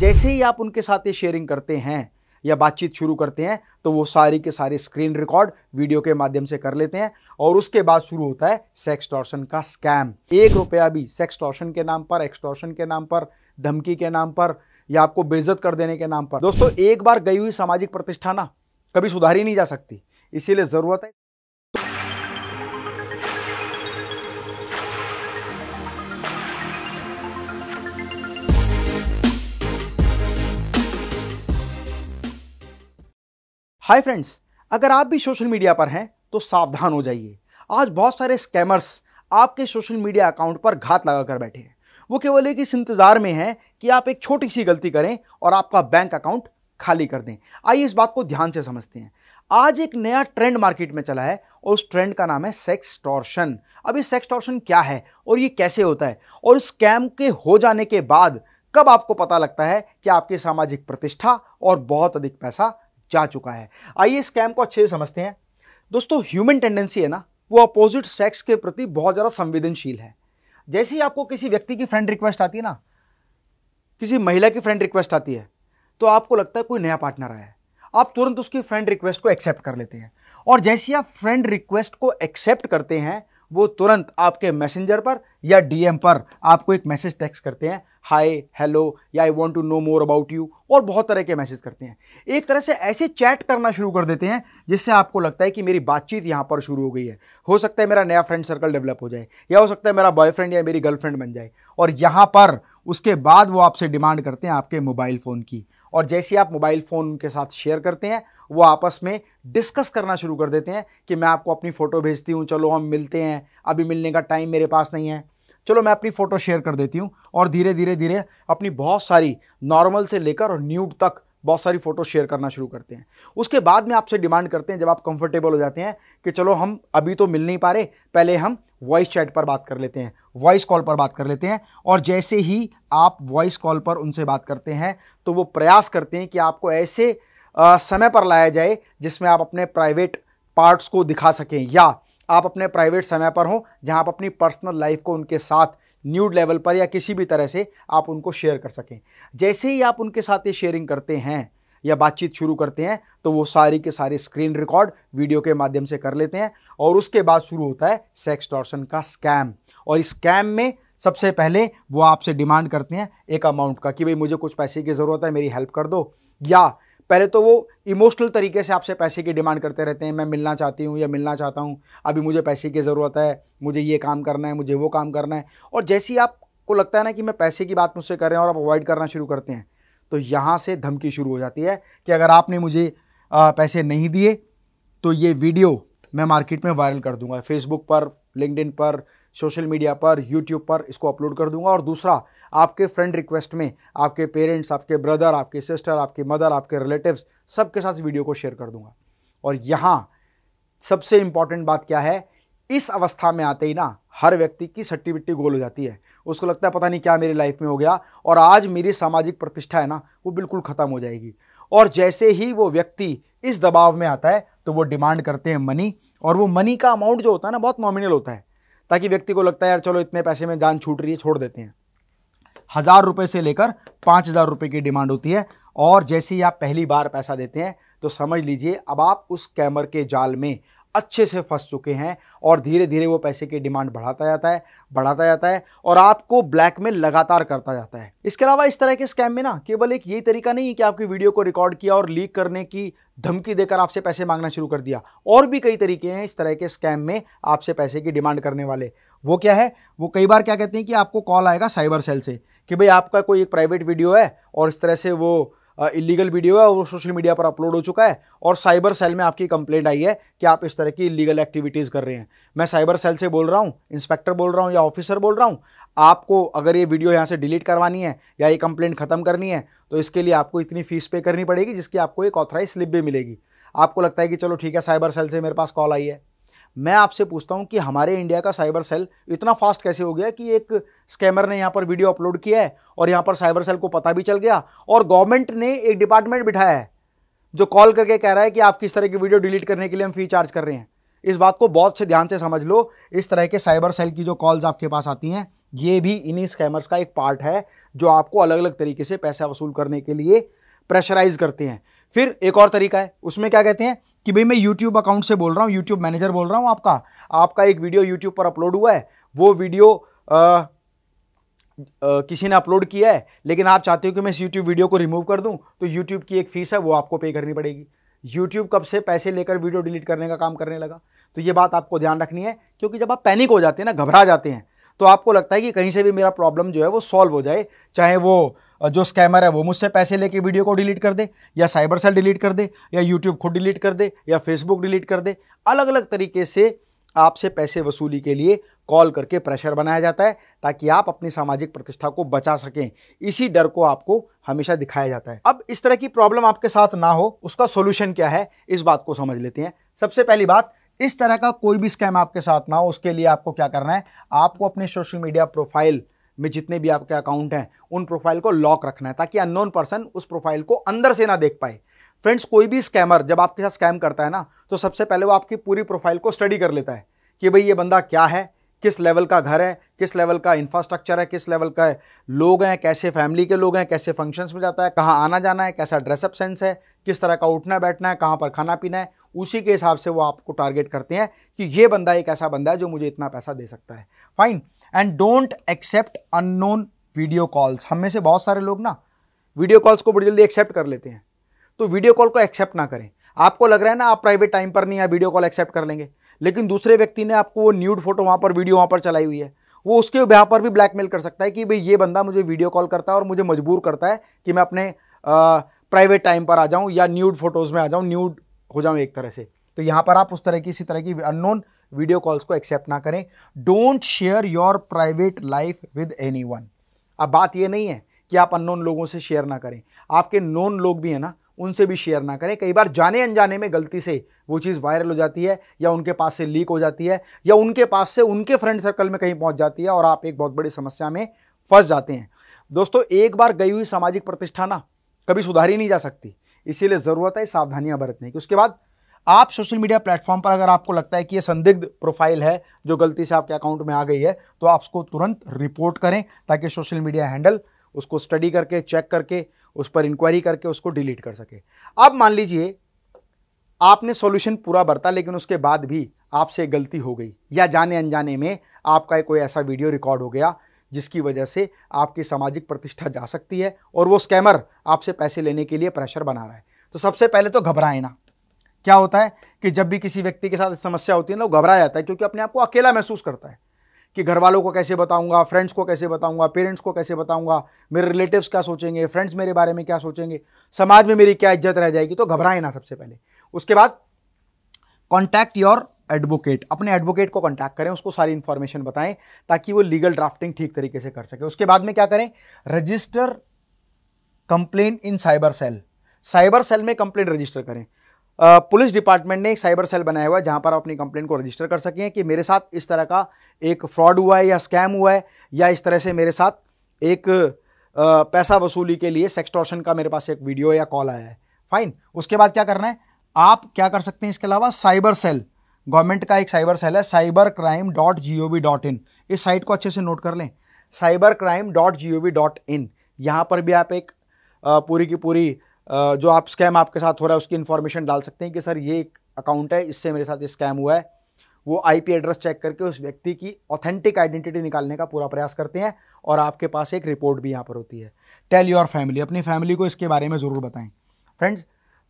जैसे ही आप उनके साथ ये शेयरिंग करते हैं या बातचीत शुरू करते हैं तो वो सारी के सारे स्क्रीन रिकॉर्ड वीडियो के माध्यम से कर लेते हैं और उसके बाद शुरू होता है सेक्स टॉर्शन का स्कैम एक रुपया भी सेक्स टॉर्शन के नाम पर एक्सटॉर्शन के नाम पर धमकी के नाम पर या आपको बेइज्जत कर देने के नाम पर दोस्तों एक बार गई हुई सामाजिक प्रतिष्ठा ना कभी सुधारी नहीं जा सकती इसीलिए ज़रूरत है हाय फ्रेंड्स अगर आप भी सोशल मीडिया पर हैं तो सावधान हो जाइए आज बहुत सारे स्कैमर्स आपके सोशल मीडिया अकाउंट पर घात लगा कर बैठे हैं वो केवल एक इस इंतज़ार में हैं कि आप एक छोटी सी गलती करें और आपका बैंक अकाउंट खाली कर दें आइए इस बात को ध्यान से समझते हैं आज एक नया ट्रेंड मार्केट में चला है और उस ट्रेंड का नाम है सेक्स टॉर्शन अब ये सेक्स टॉर्शन क्या है और ये कैसे होता है और स्कैम के हो जाने के बाद कब आपको पता लगता है कि आपकी सामाजिक प्रतिष्ठा और बहुत अधिक पैसा जा चुका है आइए इस स्कैम को अच्छे से समझते हैं दोस्तों ह्यूमन टेंडेंसी है ना वो अपोजिट सेक्स के प्रति बहुत ज़्यादा संवेदनशील है जैसे ही आपको किसी व्यक्ति की फ्रेंड रिक्वेस्ट आती है ना किसी महिला की फ्रेंड रिक्वेस्ट आती है तो आपको लगता है कोई नया पार्टनर आया है आप तुरंत उसकी फ्रेंड रिक्वेस्ट को एक्सेप्ट कर लेते हैं और जैसे ही आप फ्रेंड रिक्वेस्ट को एक्सेप्ट करते हैं वो तुरंत आपके मैसेंजर पर या डीएम पर आपको एक मैसेज टेक्स्ट करते हैं हाय हेलो या I want to know more about you और बहुत तरह के मैसेज करते हैं एक तरह से ऐसे चैट करना शुरू कर देते हैं जिससे आपको लगता है कि मेरी बातचीत यहाँ पर शुरू हो गई है हो सकता है मेरा नया फ्रेंड सर्कल डेवलप हो जाए या हो सकता है मेरा बॉयफ्रेंड या मेरी गर्लफ्रेंड बन जाए और यहाँ पर उसके बाद वो आपसे डिमांड करते हैं आपके मोबाइल फ़ोन की और जैसे आप मोबाइल फ़ोन उनके साथ शेयर करते हैं वो आपस में डिस्कस करना शुरू कर देते हैं कि मैं आपको अपनी फ़ोटो भेजती हूँ चलो हम मिलते हैं अभी मिलने का टाइम मेरे पास नहीं है चलो मैं अपनी फ़ोटो शेयर कर देती हूँ और धीरे धीरे धीरे अपनी बहुत सारी नॉर्मल से लेकर और न्यूड तक बहुत सारी फ़ोटो शेयर करना शुरू करते हैं उसके बाद में आपसे डिमांड करते हैं जब आप कंफर्टेबल हो जाते हैं कि चलो हम अभी तो मिल नहीं पा रहे पहले हम वॉइस चैट पर बात कर लेते हैं वॉइस कॉल पर बात कर लेते हैं और जैसे ही आप वॉइस कॉल पर उनसे बात करते हैं तो वो प्रयास करते हैं कि आपको ऐसे आ, समय पर लाया जाए जिसमें आप अपने प्राइवेट पार्ट्स को दिखा सकें या आप अपने प्राइवेट समय पर हों जहाँ आप अपनी पर्सनल लाइफ को उनके साथ न्यूड लेवल पर या किसी भी तरह से आप उनको शेयर कर सकें जैसे ही आप उनके साथ ये शेयरिंग करते हैं या बातचीत शुरू करते हैं तो वो सारी के सारे स्क्रीन रिकॉर्ड वीडियो के माध्यम से कर लेते हैं और उसके बाद शुरू होता है सेक्स टॉर्सन का स्कैम और इस स्कैम में सबसे पहले वो आपसे डिमांड करते हैं एक अमाउंट का कि भाई मुझे कुछ पैसे की ज़रूरत है मेरी हेल्प कर दो या पहले तो वो इमोशनल तरीके से आपसे पैसे की डिमांड करते रहते हैं मैं मिलना चाहती हूँ या मिलना चाहता हूँ अभी मुझे पैसे की ज़रूरत है मुझे ये काम करना है मुझे वो काम करना है और जैसे ही आपको लगता है ना कि मैं पैसे की बात मुझसे कर रहे हैं और आप अवॉइड करना शुरू करते हैं तो यहाँ से धमकी शुरू हो जाती है कि अगर आपने मुझे पैसे नहीं दिए तो ये वीडियो मैं मार्केट में वायरल कर दूंगा फेसबुक पर लिंकड पर सोशल मीडिया पर यूट्यूब पर इसको अपलोड कर दूंगा और दूसरा आपके फ्रेंड रिक्वेस्ट में आपके पेरेंट्स आपके ब्रदर आपके सिस्टर आपकी मदर आपके रिलेटिव्स सबके साथ वीडियो को शेयर कर दूंगा और यहाँ सबसे इंपॉर्टेंट बात क्या है इस अवस्था में आते ही ना हर व्यक्ति की सट्टी बिट्टी गोल हो जाती है उसको लगता है पता नहीं क्या मेरी लाइफ में हो गया और आज मेरी सामाजिक प्रतिष्ठा है ना वो बिल्कुल ख़त्म हो जाएगी और जैसे ही वो व्यक्ति इस दबाव में आता है तो वो डिमांड करते हैं मनी और वो मनी का अमाउंट जो होता है ना बहुत नॉमिनल होता है ताकि व्यक्ति को लगता है यार चलो इतने पैसे में जान छूट रही है छोड़ देते हैं हज़ार रुपये से लेकर पाँच हज़ार रुपये की डिमांड होती है और जैसे ही आप पहली बार पैसा देते हैं तो समझ लीजिए अब आप उस कैमर के जाल में अच्छे से फंस चुके हैं और धीरे धीरे वो पैसे की डिमांड बढ़ाता जाता है बढ़ाता जाता है और आपको ब्लैकमेल लगातार करता जाता है इसके अलावा इस तरह के स्कैम में ना केवल एक ये तरीका नहीं है कि आपकी वीडियो को रिकॉर्ड किया और लीक करने की धमकी देकर आपसे पैसे मांगना शुरू कर दिया और भी कई तरीके हैं इस तरह के स्कैम में आपसे पैसे की डिमांड करने वाले वो क्या है वो कई बार क्या कहते हैं कि आपको कॉल आएगा साइबर सेल से कि भाई आपका कोई एक प्राइवेट वीडियो है और इस तरह से वो इलीगल वीडियो है और वो सोशल मीडिया पर अपलोड हो चुका है और साइबर सेल में आपकी कंप्लेंट आई है कि आप इस तरह की इलीगल एक्टिविटीज़ कर रहे हैं मैं साइबर सेल से बोल रहा हूँ इंस्पेक्टर बोल रहा हूँ या ऑफिसर बोल रहा हूँ आपको अगर ये वीडियो यहाँ से डिलीट करवानी है या ये कंप्लेंट खत्म करनी है तो इसके लिए आपको इतनी फीस पे करनी पड़ेगी जिसकी आपको एक ऑथराइज स्लिप भी मिलेगी आपको लगता है कि चलो ठीक है साइबर सेल से मेरे पास कॉल आई है मैं आपसे पूछता हूं कि हमारे इंडिया का साइबर सेल इतना फास्ट कैसे हो गया कि एक स्कैमर ने यहाँ पर वीडियो अपलोड किया है और यहाँ पर साइबर सेल को पता भी चल गया और गवर्नमेंट ने एक डिपार्टमेंट बिठाया है जो कॉल करके कह रहा है कि आप किस तरह की वीडियो डिलीट करने के लिए हम फी चार्ज कर रहे हैं इस बात को बहुत से ध्यान से समझ लो इस तरह के साइबर सेल की जो कॉल्स आपके पास आती हैं ये भी इन्हीं स्कैमर्स का एक पार्ट है जो आपको अलग अलग तरीके से पैसा वसूल करने के लिए प्रेशराइज करते हैं फिर एक और तरीका है उसमें क्या कहते हैं कि भाई मैं यूट्यूब अकाउंट से बोल रहा हूँ यूट्यूब मैनेजर बोल रहा हूँ आपका आपका एक वीडियो यूट्यूब पर अपलोड हुआ है वो वीडियो आ, किसी ने अपलोड किया है लेकिन आप चाहते हो कि मैं इस यूट्यूब वीडियो को रिमूव कर दूं तो यूट्यूब की एक फ़ीस है वो आपको पे करनी पड़ेगी यूट्यूब कब से पैसे लेकर वीडियो डिलीट करने का काम करने लगा तो ये बात आपको ध्यान रखनी है क्योंकि जब आप पैनिक हो जाते हैं ना घबरा जाते हैं तो आपको लगता है कि कहीं से भी मेरा प्रॉब्लम जो है वो सॉल्व हो जाए चाहे वो जो स्कैमर है वो मुझसे पैसे लेके वीडियो को डिलीट कर दे या साइबर सेल डिलीट कर दे या यूट्यूब खुद डिलीट कर दे या फेसबुक डिलीट कर दे अलग अलग तरीके से आपसे पैसे वसूली के लिए कॉल करके प्रेशर बनाया जाता है ताकि आप अपनी सामाजिक प्रतिष्ठा को बचा सकें इसी डर को आपको हमेशा दिखाया जाता है अब इस तरह की प्रॉब्लम आपके साथ ना हो उसका सोल्यूशन क्या है इस बात को समझ लेते हैं सबसे पहली बात इस तरह का कोई भी स्कैम आपके साथ ना हो उसके लिए आपको क्या करना है आपको अपने सोशल मीडिया प्रोफाइल में जितने भी आपके अकाउंट हैं उन प्रोफाइल को लॉक रखना है ताकि अननोन पर्सन उस प्रोफाइल को अंदर से ना देख पाए फ्रेंड्स कोई भी स्कैमर जब आपके साथ स्कैम करता है ना तो सबसे पहले वो आपकी पूरी प्रोफाइल को स्टडी कर लेता है कि भाई ये बंदा क्या है किस लेवल का घर है किस लेवल का इंफ्रास्ट्रक्चर है किस लेवल का है, लोग हैं कैसे फैमिली के लोग हैं कैसे फंक्शंस में जाता है कहाँ आना जाना है कैसा ड्रेसअप सेंस है किस तरह का उठना बैठना है कहाँ पर खाना पीना है उसी के हिसाब से वो आपको टारगेट करते हैं कि ये बंदा एक ऐसा बंदा है जो मुझे इतना पैसा दे सकता है fine and don't accept unknown video calls हम में से बहुत सारे लोग ना वीडियो कॉल्स को बड़ी जल्दी एक्सेप्ट कर लेते हैं तो वीडियो कॉल को एक्सेप्ट ना करें आपको लग रहा है ना आप प्राइवेट टाइम पर नहीं या वीडियो कॉल एक्सेप्ट कर लेंगे लेकिन दूसरे व्यक्ति ने आपको वो न्यूड फोटो वहाँ पर वीडियो वहाँ पर चलाई हुई है वो उसके व्यापार पर भी ब्लैकमेल कर सकता है कि भाई ये बंदा मुझे वीडियो कॉल करता है और मुझे मजबूर करता है कि मैं अपने प्राइवेट टाइम पर आ जाऊँ या न्यूड फोटोज़ में आ जाऊँ न्यूड हो जाऊँ एक तरह से तो यहाँ पर आप उस तरह की इसी तरह की अननोन वीडियो कॉल्स को एक्सेप्ट ना करें don't share your private life with anyone अब बात ये नहीं है कि आप अननोन लोगों से शेयर ना करें आपके नोन लोग भी हैं ना उनसे भी शेयर ना करें कई बार जाने अनजाने में गलती से वो चीज़ वायरल हो जाती है या उनके पास से लीक हो जाती है या उनके पास से उनके फ्रेंड सर्कल में कहीं पहुंच जाती है और आप एक बहुत बड़ी समस्या में फंस जाते हैं दोस्तों एक बार गई हुई सामाजिक प्रतिष्ठा ना कभी सुधारी नहीं जा सकती इसीलिए ज़रूरत है सावधानियाँ बरतने की उसके बाद आप सोशल मीडिया प्लेटफॉर्म पर अगर आपको लगता है कि ये संदिग्ध प्रोफाइल है जो गलती से आपके अकाउंट में आ गई है तो आप उसको तुरंत रिपोर्ट करें ताकि सोशल मीडिया हैंडल उसको स्टडी करके चेक करके उस पर इंक्वायरी करके उसको डिलीट कर सके अब मान लीजिए आपने सॉल्यूशन पूरा बरता लेकिन उसके बाद भी आपसे गलती हो गई या जाने अनजाने में आपका कोई ऐसा वीडियो रिकॉर्ड हो गया जिसकी वजह से आपकी सामाजिक प्रतिष्ठा जा सकती है और वो स्कैमर आपसे पैसे लेने के लिए प्रेशर बना रहा है तो सबसे पहले तो घबराए ना क्या होता है कि जब भी किसी व्यक्ति के साथ समस्या होती है ना वो घबरा जाता है क्योंकि अपने आप को अकेला महसूस करता है कि घर वालों को कैसे बताऊंगा फ्रेंड्स को कैसे बताऊंगा पेरेंट्स को कैसे बताऊंगा मेरे रिलेटिव्स क्या सोचेंगे फ्रेंड्स मेरे बारे में क्या सोचेंगे समाज में मेरी क्या इज्जत रह जाएगी तो घबराएं ना सबसे पहले उसके बाद कॉन्टैक्ट योर एडवोकेट अपने एडवोकेट को कॉन्टैक्ट करें उसको सारी इन्फॉर्मेशन बताएं ताकि वो लीगल ड्राफ्टिंग ठीक तरीके से कर सके उसके बाद में क्या करें register complain in cyber cell cyber cell में कंप्लेन रजिस्टर करें पुलिस डिपार्टमेंट ने एक साइबर सेल बनाया हुआ है जहाँ पर आप अपनी कंप्लेंट को रजिस्टर कर सकें कि मेरे साथ इस तरह का एक फ्रॉड हुआ है या स्कैम हुआ है या इस तरह से मेरे साथ एक पैसा वसूली के लिए सेक्सटॉर्शन का मेरे पास एक वीडियो या कॉल आया है फाइन उसके बाद क्या करना है आप क्या कर सकते हैं इसके अलावा साइबर सेल गवर्नमेंट का एक साइबर सेल है cyber crime dot G O V dot in इस साइट को अच्छे से नोट कर लें cyber crime dot G O V dot in यहाँ पर भी आप एक पूरी की पूरी जो आप स्कैम आपके साथ हो रहा है उसकी इन्फॉर्मेशन डाल सकते हैं कि सर ये एक अकाउंट है इससे मेरे साथ ये स्कैम हुआ है वो आईपी एड्रेस चेक करके उस व्यक्ति की ऑथेंटिक आइडेंटिटी निकालने का पूरा प्रयास करते हैं और आपके पास एक रिपोर्ट भी यहाँ पर होती है टेल योर फैमिली अपनी फैमिली को इसके बारे में ज़रूर बताएं फ्रेंड्स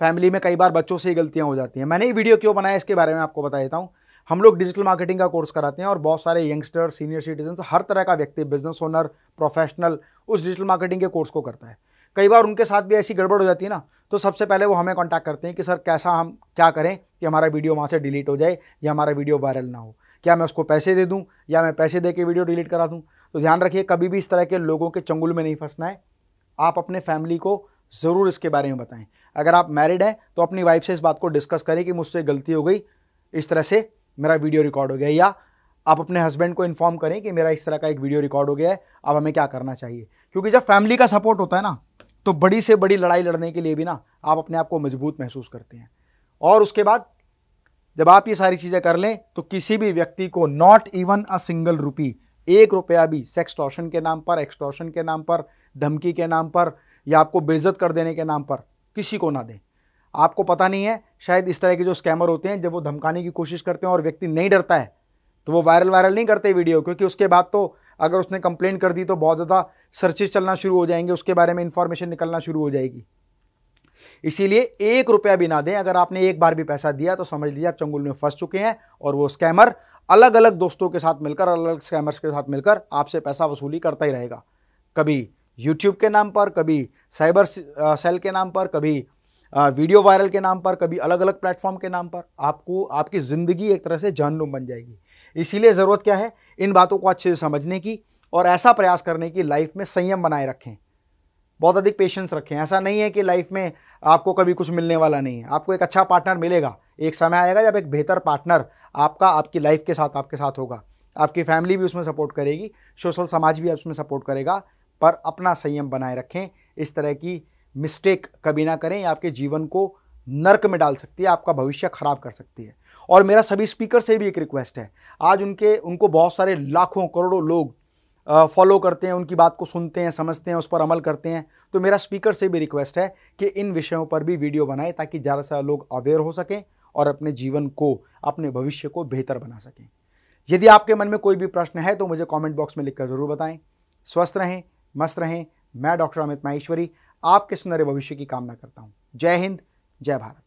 फैमिली में कई बार बच्चों से ही गलतियाँ हो जाती हैं मैंने ये वीडियो क्यों बनाया इसके बारे में आपको बता देता हूँ हम लोग डिजिटल मार्केटिंग का कोर्स कराते हैं और बहुत सारे यंगस्टर सीनियर सिटीजन हर तरह का व्यक्ति बिजनेस ओनर प्रोफेशनल उस डिजिटल मार्केटिंग के कोर्स को करता है कई बार उनके साथ भी ऐसी गड़बड़ हो जाती है ना तो सबसे पहले वो हमें कॉन्टैक्ट करते हैं कि सर कैसा हम क्या करें कि हमारा वीडियो वहाँ से डिलीट हो जाए या हमारा वीडियो वायरल ना हो क्या मैं उसको पैसे दे दूँ या मैं पैसे दे के वीडियो डिलीट करा दूँ तो ध्यान रखिए कभी भी इस तरह के लोगों के चंगुल में नहीं फंसना है आप अपने फैमिली को ज़रूर इसके बारे में बताएं अगर आप मैरिड हैं तो अपनी वाइफ से इस बात को डिस्कस करें कि मुझसे गलती हो गई इस तरह से मेरा वीडियो रिकॉर्ड हो गया या आप अपने हस्बैंड को इन्फॉर्म करें कि मेरा इस तरह का एक वीडियो रिकॉर्ड हो गया है अब हमें क्या करना चाहिए क्योंकि जब फैमिली का सपोर्ट होता है ना तो बड़ी से बड़ी लड़ाई लड़ने के लिए भी ना आप अपने आप को मजबूत महसूस करते हैं और उसके बाद जब आप ये सारी चीज़ें कर लें तो किसी भी व्यक्ति को not even a single rupee एक रुपया भी सेक्सटॉर्शन के नाम पर एक्सटॉर्शन के नाम पर धमकी के नाम पर या आपको बेइज्जत कर देने के नाम पर किसी को ना दें आपको पता नहीं है शायद इस तरह के जो स्कैमर होते हैं जब वो धमकाने की कोशिश करते हैं और व्यक्ति नहीं डरता है तो वो वायरल वायरल नहीं करते वीडियो क्योंकि उसके बाद तो अगर उसने कंप्लेन कर दी तो बहुत ज़्यादा सर्चेज चलना शुरू हो जाएंगे उसके बारे में इंफॉर्मेशन निकलना शुरू हो जाएगी इसीलिए एक रुपया भी ना दें अगर आपने एक बार भी पैसा दिया तो समझ लीजिए आप चंगुल में फंस चुके हैं और वो स्कैमर अलग अलग दोस्तों के साथ मिलकर अलग अलग स्कैमर्स के साथ मिलकर आपसे पैसा वसूली करता ही रहेगा कभी यूट्यूब के नाम पर कभी साइबर सेल के नाम पर कभी वीडियो वायरल के नाम पर कभी अलग अलग प्लेटफॉर्म के नाम पर आपको आपकी ज़िंदगी एक तरह से जहनुम बन जाएगी इसीलिए ज़रूरत क्या है इन बातों को अच्छे से समझने की और ऐसा प्रयास करने की लाइफ में संयम बनाए रखें बहुत अधिक पेशेंस रखें ऐसा नहीं है कि लाइफ में आपको कभी कुछ मिलने वाला नहीं है आपको एक अच्छा पार्टनर मिलेगा एक समय आएगा जब एक बेहतर पार्टनर आपका आपकी लाइफ के साथ आपके साथ होगा आपकी फैमिली भी उसमें सपोर्ट करेगी सोशल समाज भी उसमें सपोर्ट करेगा पर अपना संयम बनाए रखें इस तरह की मिस्टेक कभी ना करें आपके जीवन को नर्क में डाल सकती है आपका भविष्य खराब कर सकती है और मेरा सभी स्पीकर से भी एक रिक्वेस्ट है आज उनके उनको बहुत सारे लाखों करोड़ों लोग फॉलो करते हैं उनकी बात को सुनते हैं समझते हैं उस पर अमल करते हैं तो मेरा स्पीकर से भी रिक्वेस्ट है कि इन विषयों पर भी वीडियो बनाए ताकि ज़्यादा से ज़्यादा लोग अवेयर हो सकें और अपने जीवन को अपने भविष्य को बेहतर बना सकें यदि आपके मन में कोई भी प्रश्न है तो मुझे कमेंट बॉक्स में लिखकर ज़रूर बताएं स्वस्थ रहें मस्त रहें मैं डॉक्टर अमित माहेश्वरी आपके सुनहरे भविष्य की कामना करता हूँ जय हिंद जय भारत